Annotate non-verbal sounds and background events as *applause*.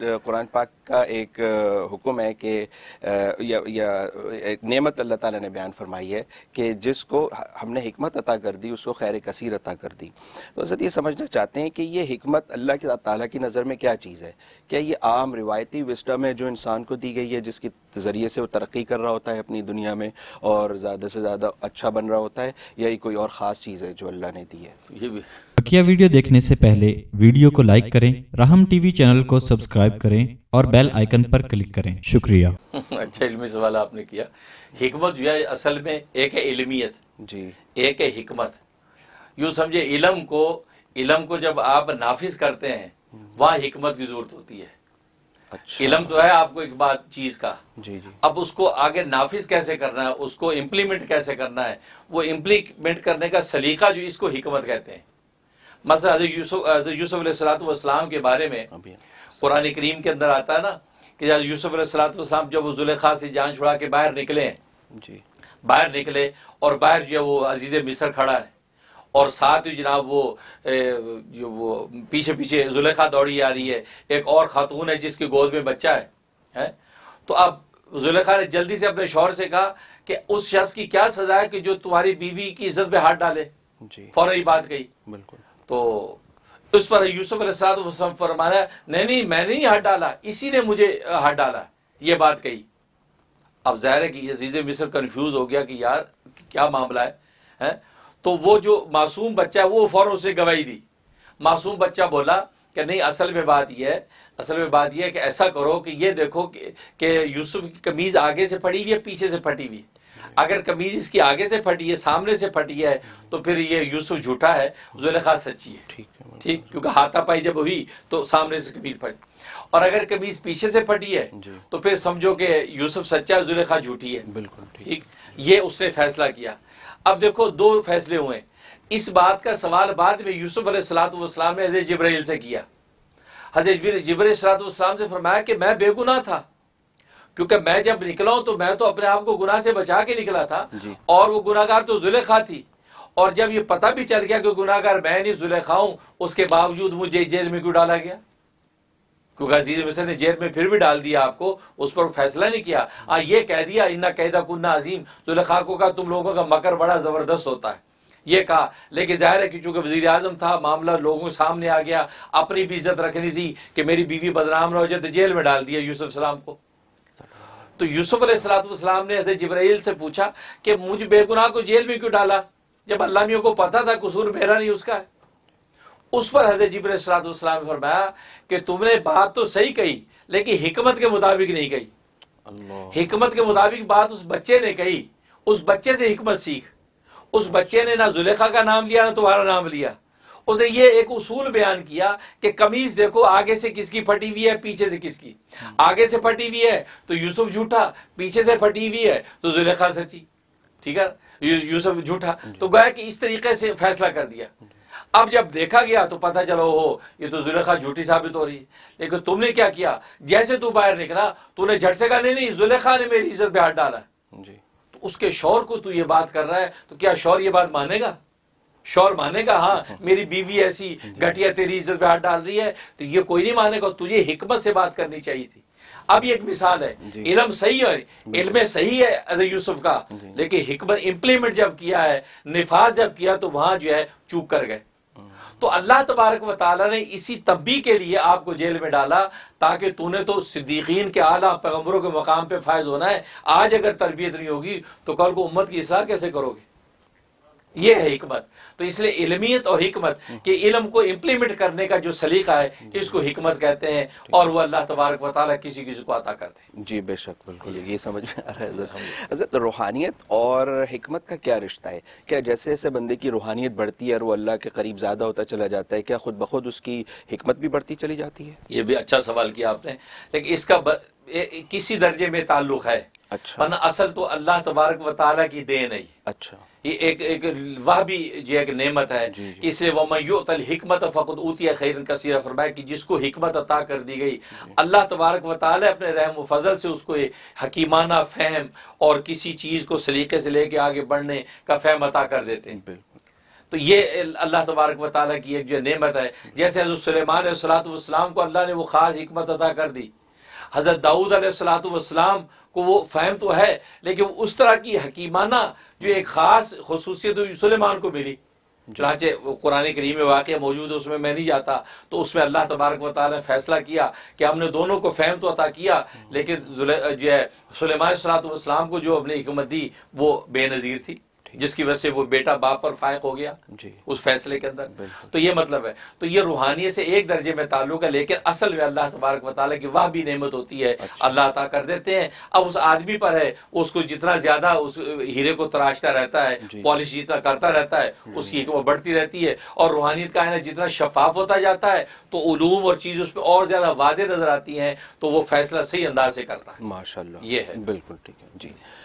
कुरान पाक का एक हुक्म है कि या, या एक नेमत अल्लाह ताला ने बयान फरमाई है कि जिसको हमने हमत अता कर दी उसको खैर कसीर अता कर दी तो हजरत ये समझना चाहते हैं कि ये हमत अल्लाह के ताला की नज़र में क्या चीज़ है क्या ये आम रिवायती विस्टम है जो इंसान को दी गई है जिसके ज़रिए से वो तरक्की कर रहा होता है अपनी दुनिया में और ज़्यादा से ज़्यादा अच्छा बन रहा होता है या ये कोई और ख़ास चीज़ है जो अल्लाह ने दी है ये भी बकिया वीडियो देखने से पहले वीडियो को लाइक करें राहम टीवी चैनल को सब्सक्राइब करें और बेल आइकन पर क्लिक करें शुक्रिया *laughs* अच्छा इलमी सवाल आपने किया हिकमत जो है असल में एक है इलमियत जी एक है हिकमत यू समझे इलम को इलम को जब आप नाफिज करते हैं वहाँ हिकमत की जरूरत होती है अच्छा। इलम तो है आपको एक बात चीज का जी जी अब उसको आगे नाफिज कैसे करना है उसको इम्प्लीमेंट कैसे करना है वो इम्प्लीमेंट करने का सलीका जो इसको हिकमत कहते हैं मसला हजरत के बारे में कुरान करीम के अंदर आता है ना कि हजरत जब वो जुलेखा से जान छुड़ा के बाहर निकले हैं बाहर निकले और बाहर जो वो अजीज़ मिसर खड़ा है और साथ ही जनाब वो जो वो पीछे पीछे जुलेखा दौड़ी आ रही है एक और खातून है जिसकी गोद में बच्चा है, है? तो अब जुलेखा ने जल्दी से अपने शोर से कहा कि उस शख्स की क्या सजा है कि जो तुम्हारी बीवी की इज्जत पे हाथ डाले फौरन ही बात कही बिल्कुल तो उस पर यूसुफ वसलम वसम फरमाया नहीं नहीं मैंने ही हट डाला इसी ने मुझे हट डाला ये बात कही अब जाहिर है कि अजीज मिस्र कन्फ्यूज हो गया कि यार क्या मामला है, है? तो वो जो मासूम बच्चा है वो फ़ौर उसने गवाही दी मासूम बच्चा बोला कि नहीं असल में बात यह है असल में बात यह है कि ऐसा करो कि ये देखो कि, कि यूसुफ की कमीज़ आगे से फटी हुई है पीछे से फटी हुई है अगर कमीज इसकी आगे से फटी है सामने से फटी है तो फिर ये यूसुफ झूठा है जुलेखा सच्ची है ठीक है ठीक क्योंकि हाथापाई जब हुई तो सामने से कमीज फट और अगर कमीज पीछे से फटी है तो फिर समझो कि यूसुफ सच्चा है जुलेखा झूठी है बिल्कुल ठीक ये उसने फैसला किया अब देखो दो फैसले हुए इस बात का सवाल बाद में यूसुफ सलातम ने हजरत जब्राइल से किया हजरत जब्र सलातम से फरमाया कि मैं बेगुना था क्योंकि मैं जब निकला हूं तो मैं तो अपने आप को गुनाह से बचा के निकला था और वो गुनाकार तो जुलेखा थी और जब ये पता भी चल गया कि गुनाकार मैं नहीं जुलेखा हूं उसके बावजूद मुझे जेल में क्यों डाला गया क्योंकि अजीज मिसर ने जेल में फिर भी डाल दिया आपको उस पर फैसला नहीं किया आ, हाँ, ये कह दिया इन्ना कैदा कुन्ना अजीम जुलेखा को कहा तुम लोगों का मकर बड़ा ज़बरदस्त होता है ये कहा लेकिन जाहिर है कि चूंकि वजीर अजम था मामला लोगों के सामने आ गया अपनी भी इज्जत रखनी थी कि मेरी बीवी बदनाम ना हो जाए तो जेल में डाल दिया यूसुफ सलाम को तो यूसुफ अलैहिस्सलाम ने हजरत जिब्राइल से पूछा कि मुझ बेगुनाह को जेल में क्यों डाला जब अल्लामियों को पता था कसूर मेरा नहीं उसका है उस पर हजरत जबराम ने फरमाया कि तुमने बात तो सही कही लेकिन हिकमत के मुताबिक नहीं कही हिकमत के मुताबिक बात उस बच्चे ने कही उस बच्चे से हिकमत सीख उस बच्चे ने ना जुलेखा का नाम लिया ना तुम्हारा नाम लिया उसने ये एक उसूल बयान किया कि कमीज देखो आगे से किसकी फटी हुई है पीछे से किसकी आगे से फटी हुई है तो यूसुफ झूठा पीछे से फटी हुई है तो जुलेखा सची ठीक है यूसुफ झूठा तो गया कि इस तरीके से फैसला कर दिया अब जब देखा गया तो पता चलो हो ये तो जुलेखा झूठी साबित हो रही है लेकिन तुमने क्या किया जैसे तू बाहर निकला तूने झट से कहा नहीं नहीं जुलेखा ने मेरी इज्जत पे हाथ डाला जी तो उसके शौर को तू ये बात कर रहा है तो क्या शौर ये बात मानेगा शोर मानेगा हाँ मेरी बीवी ऐसी घटिया तेरी इज्जत पे हाथ डाल रही है तो ये कोई नहीं मानेगा तुझे हिकमत से बात करनी चाहिए थी अब ये एक मिसाल है इलम सही है इलम सही है यूसुफ का लेकिन हिकमत इम्प्लीमेंट जब किया है निफाज जब किया तो वहां जो है चूक कर गए हम्म। तो अल्लाह तबारक वाली ने इसी तब्बी के लिए आपको जेल में डाला ताकि तूने तो सिद्दीकीन के आला पैगम्बरों के मकाम पर फायज होना है आज अगर तरबियत नहीं होगी तो कल को उम्मत की इसलाह कैसे करोगे ये है हिकमत तो इसलिए इलमियत और हिकमत कि इलम को इम्प्लीमेंट करने का जो सलीका है इसको हिकमत कहते हैं और वो अल्लाह तबारक वाली किसी किसी को अता करते हैं जी बेशक बिल्कुल ये समझ में आ रहा है तो रूहानियत और हिकमत का क्या रिश्ता है क्या जैसे जैसे बंदे की रूहानियत बढ़ती है और वो अल्लाह के करीब ज़्यादा होता चला जाता है क्या खुद ब खुद उसकी हिकमत भी बढ़ती चली जाती है ये भी अच्छा सवाल किया आपने लेकिन इसका किसी दर्जे में ताल्लुक है अच्छा वन असल तो अल्लाह तबारक व ताली की देन है अच्छा ये एक एक वह भी ये एक नेमत है कि इसलिए वह मयूतल हिकमत फ़कत उतिया खैर सीरा फरमाया कि जिसको हिकमत अता कर दी गई अल्लाह तबारक व ताली अपने रहम फजल से उसको हकीमाना फ़हम और किसी चीज़ को सलीके से लेके आगे बढ़ने का फ़हम अता कर देते हैं तो ये अल्लाह तबारक वाली की एक जो नेमत है जैसे हजरत सलेमान सलात को अल्लाह ने वो ख़ास हमत अदा कर दी हज़रत दाऊद सलातम को वो फ़हम तो है लेकिन उस तरह की हकीमाना जो एक ख़ास खसूसियत सलेमान को मिली चुनाचे कुरानी करीम में वाक़ मौजूद है उसमें मैं नहीं जाता तो उसमें अल्लाह तबारक वाल ने फैसला किया कि हमने दोनों को फैम तो अता किया लेकिन जो है सलेमान सलातम को जो अपनी हमत दी वो बेनज़ीर थी जिसकी वजह से वो बेटा बाप पर फायक हो गया जी उस फैसले के अंदर तो ये मतलब है तो ये रूहानियत से एक दर्जे में ताल्लुक है लेकिन असल में अल्लाह तबारक बता की वह भी नेमत होती है अच्छा। अल्लाह अता कर देते हैं अब उस आदमी पर है उसको जितना ज्यादा उस हीरे को तराशता रहता है पॉलिश जितना करता रहता है उसकी वो बढ़ती रहती है और रूहानियत का है ना जितना शफाफ होता जाता है तो उलूम और चीज़ उस पर और ज़्यादा वाजे नज़र आती है तो वो फैसला सही अंदाज से करता है माशा ये है बिल्कुल ठीक है जी